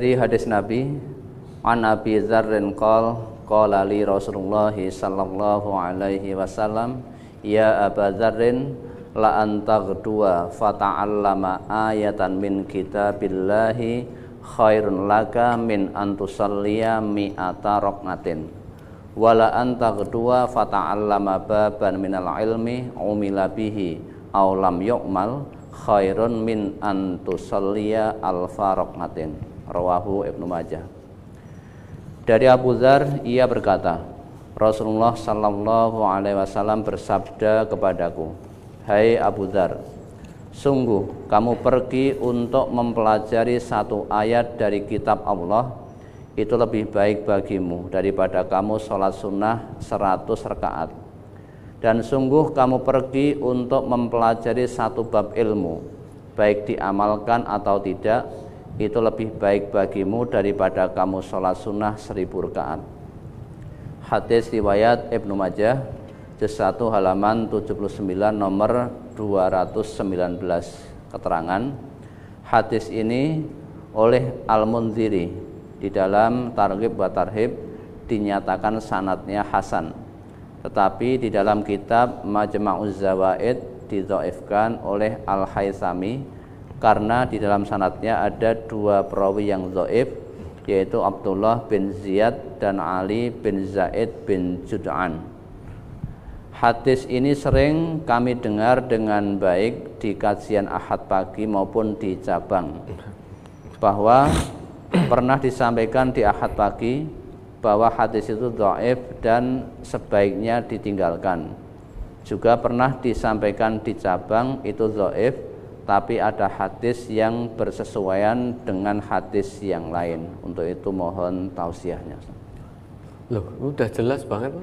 dari hadis Nabi An Abi Dzarrin qol qala li Rasulullah sallallahu alaihi wasallam ya Abu Dzarrin la dua fata'allama ayatan min kitabillahi khairun laka min antusalliya mi'ata raqatin wala anta dua fata'allama baban minal ilmi umila bihi aw lam yu'mal khairun min antusalliya alfa raqatin rawahu Ibnu Majah dari Abu Dzar ia berkata Rasulullah Shallallahu Alaihi Wasallam bersabda kepadaku Hai Abu Dzar sungguh kamu pergi untuk mempelajari satu ayat dari kitab Allah itu lebih baik bagimu daripada kamu sholat sunnah seratus rakaat dan sungguh kamu pergi untuk mempelajari satu bab ilmu baik diamalkan atau tidak itu lebih baik bagimu daripada kamu sholat sunnah seribu rakaat. Hadis riwayat Ibnu Majah, juz 1 halaman 79 nomor 219. Keterangan hadis ini oleh Al-Munziri di dalam Targhib wa Tarhib dinyatakan sanatnya hasan. Tetapi di dalam kitab Majma'uz Zawaid didhaifkan oleh Al-Haythami karena di dalam sanatnya ada dua perawi yang zaif yaitu Abdullah bin Ziyad dan Ali bin Zaid bin Jud'an Hadis ini sering kami dengar dengan baik di kajian Ahad pagi maupun di cabang bahwa pernah disampaikan di Ahad pagi bahwa hadis itu do'if dan sebaiknya ditinggalkan. Juga pernah disampaikan di cabang itu do'if tapi ada hadis yang bersesuaian dengan hadis yang lain. Untuk itu mohon tausiahnya. Loh, udah jelas banget.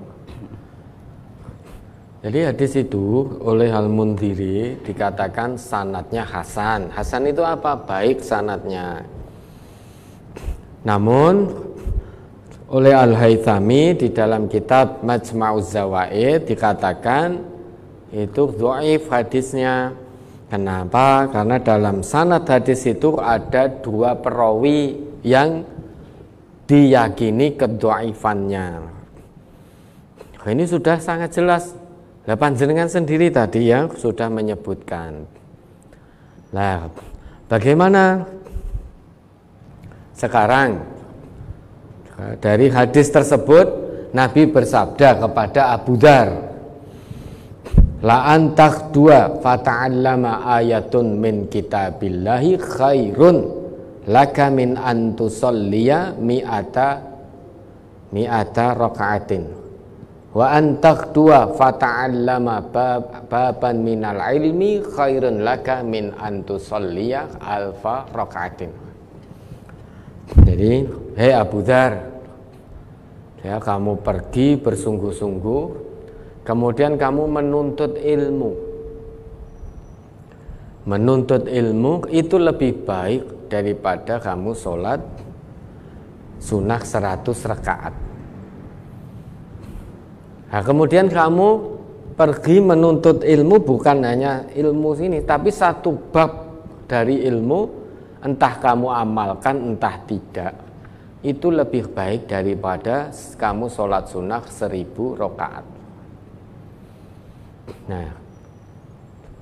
Jadi hadis itu oleh Al Mundiri dikatakan sanatnya Hasan. Hasan itu apa? Baik sanatnya. Namun oleh Al Haythami di dalam kitab Majma'uz Zawaid dikatakan itu dhaif hadisnya Kenapa? Karena dalam sanad hadis itu ada dua perawi yang diyakini kedoaifannya. Ini sudah sangat jelas. Lapan jenengan sendiri tadi ya sudah menyebutkan. Nah, bagaimana sekarang dari hadis tersebut Nabi bersabda kepada Abu Dar La antak dua fata'allama ayatun min kitabillahi khairun laka min antusalliya mi'ata mi'ata raka'atin wa antak dua fata'allama baban minal ilmi khairun laka min antusalliya alfa raka'atin jadi hei Abu Dhar ya kamu pergi bersungguh-sungguh Kemudian kamu menuntut ilmu. Menuntut ilmu itu lebih baik daripada kamu sholat sunnah seratus rekaat. Nah, kemudian kamu pergi menuntut ilmu bukan hanya ilmu sini tapi satu bab dari ilmu entah kamu amalkan entah tidak itu lebih baik daripada kamu sholat sunnah seribu rokaat Nah,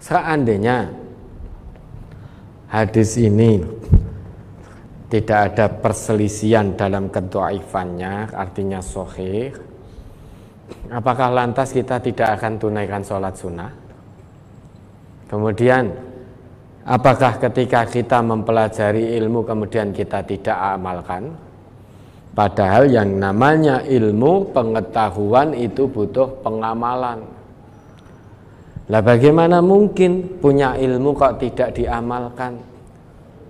seandainya hadis ini tidak ada perselisian dalam ifannya, artinya sohih, apakah lantas kita tidak akan tunaikan sholat sunnah? Kemudian, apakah ketika kita mempelajari ilmu kemudian kita tidak amalkan? Padahal yang namanya ilmu pengetahuan itu butuh pengamalan. Lah bagaimana mungkin punya ilmu kok tidak diamalkan?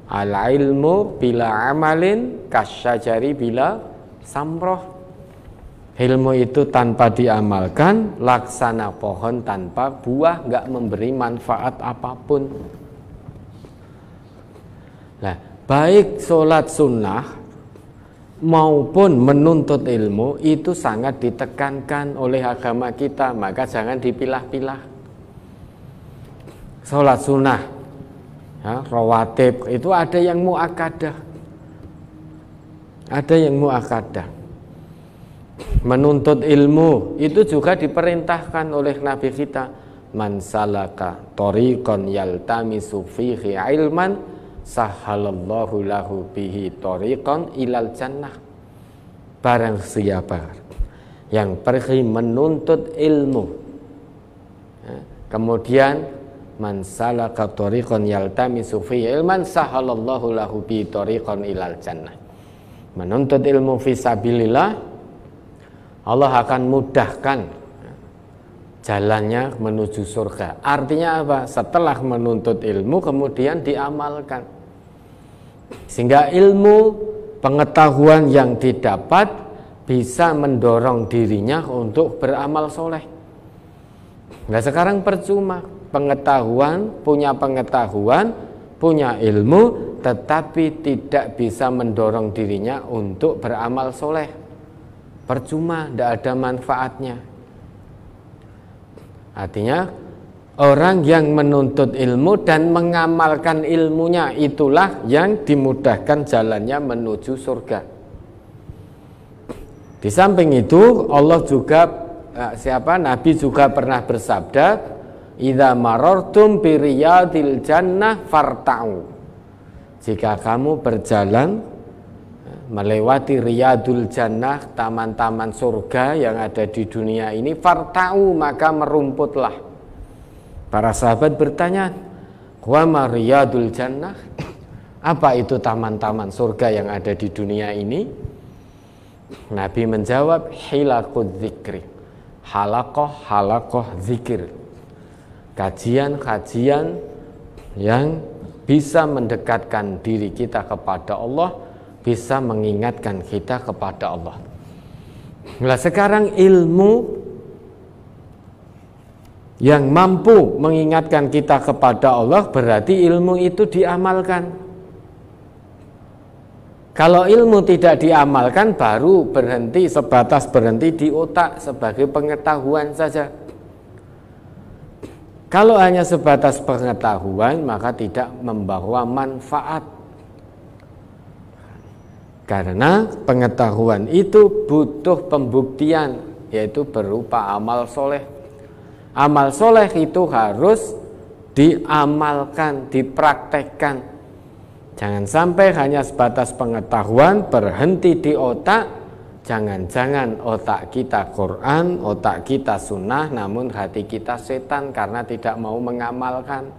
Al ilmu bila amalin kasyajari bila samroh. Ilmu itu tanpa diamalkan laksana pohon tanpa buah nggak memberi manfaat apapun. Nah, baik sholat sunnah maupun menuntut ilmu itu sangat ditekankan oleh agama kita maka jangan dipilah-pilah sholat sunnah ya, rawatib itu ada yang muakadah ada yang muakadah menuntut ilmu itu juga diperintahkan oleh nabi kita man salaka tariqan yaltamisu fihi ilman sahalallahu lahu bihi tariqan ilal jannah barang siapa yang pergi menuntut ilmu ya, kemudian man salaka tariqan yaltamisu fi ilman sahalallahu lahu bi tariqan ilal jannah menuntut ilmu fisabilillah Allah akan mudahkan jalannya menuju surga artinya apa setelah menuntut ilmu kemudian diamalkan sehingga ilmu pengetahuan yang didapat bisa mendorong dirinya untuk beramal soleh. Nah sekarang percuma pengetahuan, punya pengetahuan, punya ilmu, tetapi tidak bisa mendorong dirinya untuk beramal soleh. Percuma, tidak ada manfaatnya. Artinya, orang yang menuntut ilmu dan mengamalkan ilmunya itulah yang dimudahkan jalannya menuju surga. Di samping itu, Allah juga eh, siapa Nabi juga pernah bersabda Idza marartum bi jannah farta'u. Jika kamu berjalan ya, melewati riyadul jannah, taman-taman surga yang ada di dunia ini, farta'u maka merumputlah. Para sahabat bertanya, "Wa ma riyadul jannah?" Apa itu taman-taman surga yang ada di dunia ini? Nabi menjawab, "Hilakud dzikri." Halakoh halakoh zikir kajian-kajian yang bisa mendekatkan diri kita kepada Allah, bisa mengingatkan kita kepada Allah. Nah, sekarang ilmu yang mampu mengingatkan kita kepada Allah berarti ilmu itu diamalkan. Kalau ilmu tidak diamalkan baru berhenti sebatas berhenti di otak sebagai pengetahuan saja. Kalau hanya sebatas pengetahuan maka tidak membawa manfaat. Karena pengetahuan itu butuh pembuktian yaitu berupa amal soleh. Amal soleh itu harus diamalkan, dipraktekkan. Jangan sampai hanya sebatas pengetahuan berhenti di otak Jangan-jangan otak kita Quran, otak kita sunnah, namun hati kita setan karena tidak mau mengamalkan.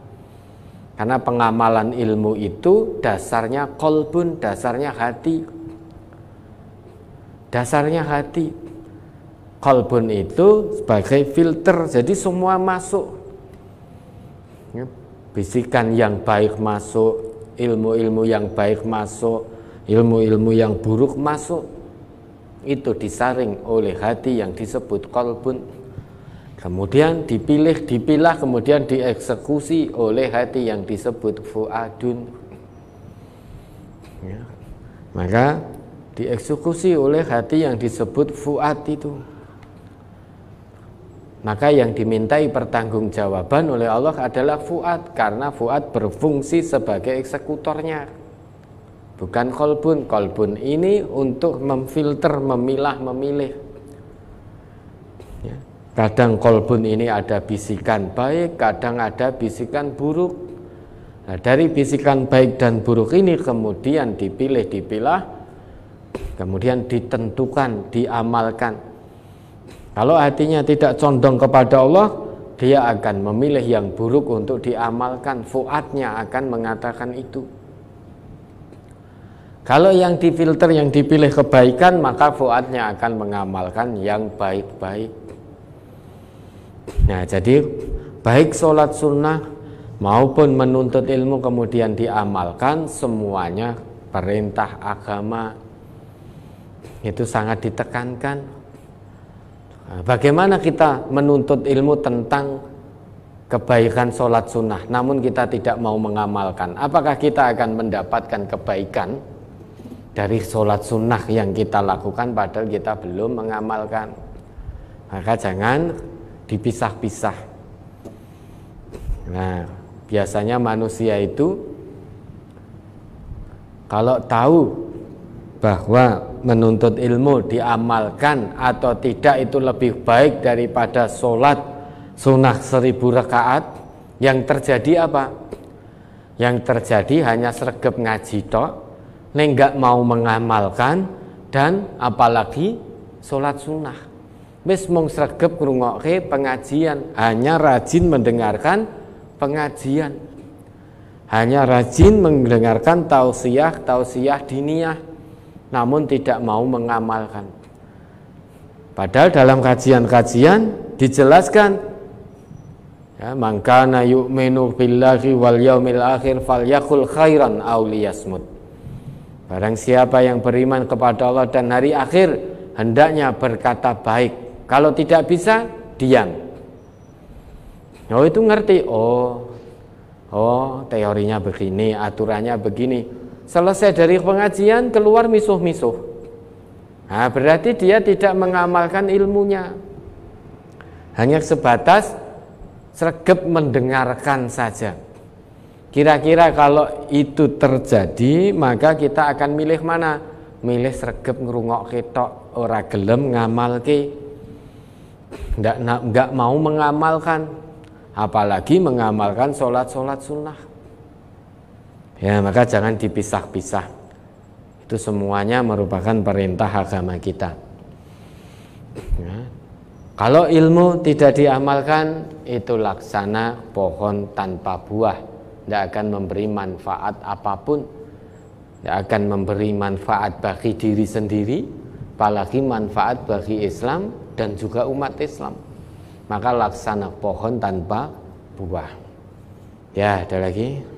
Karena pengamalan ilmu itu dasarnya kolbun, dasarnya hati. Dasarnya hati. Kolbun itu sebagai filter, jadi semua masuk. Ya, bisikan yang baik masuk, ilmu-ilmu yang baik masuk, ilmu-ilmu yang buruk masuk itu disaring oleh hati yang disebut kolbun kemudian dipilih dipilah kemudian dieksekusi oleh hati yang disebut fuadun ya. maka dieksekusi oleh hati yang disebut fuad itu maka yang dimintai pertanggungjawaban oleh Allah adalah fuad karena fuad berfungsi sebagai eksekutornya bukan kolbun kolbun ini untuk memfilter memilah memilih ya. kadang kolbun ini ada bisikan baik kadang ada bisikan buruk nah, dari bisikan baik dan buruk ini kemudian dipilih dipilah kemudian ditentukan diamalkan kalau hatinya tidak condong kepada Allah dia akan memilih yang buruk untuk diamalkan fuadnya akan mengatakan itu kalau yang difilter, yang dipilih kebaikan, maka fuadnya akan mengamalkan yang baik-baik. Nah, jadi baik sholat sunnah maupun menuntut ilmu kemudian diamalkan, semuanya perintah agama itu sangat ditekankan. Nah, bagaimana kita menuntut ilmu tentang kebaikan sholat sunnah, namun kita tidak mau mengamalkan? Apakah kita akan mendapatkan kebaikan? dari sholat sunnah yang kita lakukan padahal kita belum mengamalkan maka jangan dipisah-pisah nah biasanya manusia itu kalau tahu bahwa menuntut ilmu diamalkan atau tidak itu lebih baik daripada sholat sunnah seribu rakaat yang terjadi apa? yang terjadi hanya sergap ngaji tok neng gak mau mengamalkan dan apalagi sholat sunnah wis mong sregep ngrungokke pengajian hanya rajin mendengarkan pengajian hanya rajin mendengarkan tausiah tausiah diniyah namun tidak mau mengamalkan padahal dalam kajian-kajian dijelaskan ya mangkana yu'minu billahi wal yaumil akhir falyakul khairan aw liyasmut Barang siapa yang beriman kepada Allah dan hari akhir hendaknya berkata baik. Kalau tidak bisa, diam. Oh itu ngerti. Oh, oh teorinya begini, aturannya begini. Selesai dari pengajian keluar misuh-misuh. Nah, berarti dia tidak mengamalkan ilmunya. Hanya sebatas sergap mendengarkan saja. Kira-kira kalau itu terjadi, maka kita akan milih mana? Milih sergep ngerungok ketok, ora gelem ngamal ke. Nggak, nggak mau mengamalkan, apalagi mengamalkan sholat-sholat sunnah. Ya, maka jangan dipisah-pisah. Itu semuanya merupakan perintah agama kita. Ya. Kalau ilmu tidak diamalkan, itu laksana pohon tanpa buah tidak akan memberi manfaat apapun tidak akan memberi manfaat bagi diri sendiri apalagi manfaat bagi Islam dan juga umat Islam maka laksana pohon tanpa buah ya ada lagi